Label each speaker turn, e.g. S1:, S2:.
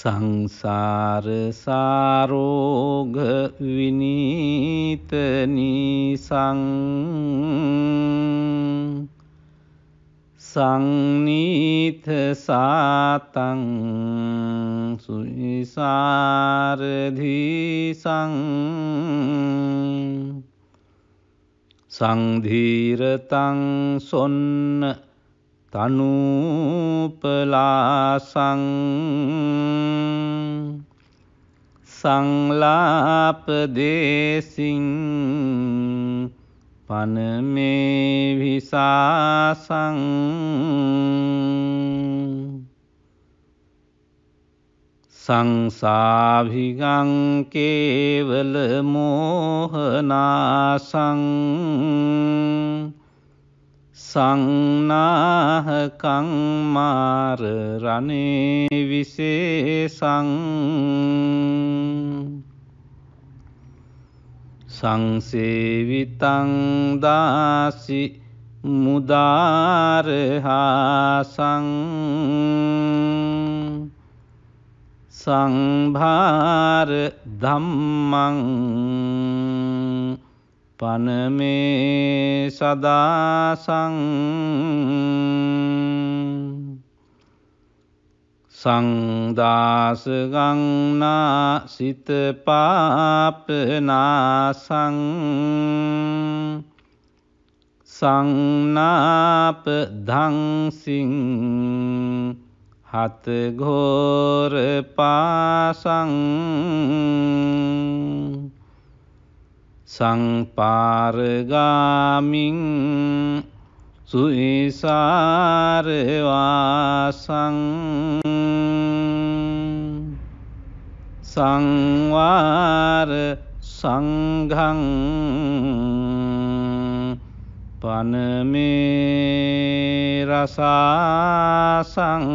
S1: සංසාර සාරෝග විනීත නිසං සංනීත සාතං සුනිසාරධීසං සංධීරතං සොන්න තනුපලාසං සංලාපදේසින් පනමේ විසාසං සංසාභිගංකේවල මෝහනාසං සංනාහකං මාර රණේ විශේෂං සංසේවිතං දාසි මුදාරහාසං සංභාර ධම්මං පනමේ සදාසං සංදාසගංනා සිත පාපනාසං සංනාප ධංසිං හතගෝර පාසං සංපාරගාමින් සුයිසාරවාසං සංවාර සංඝං පනමේ රසාසං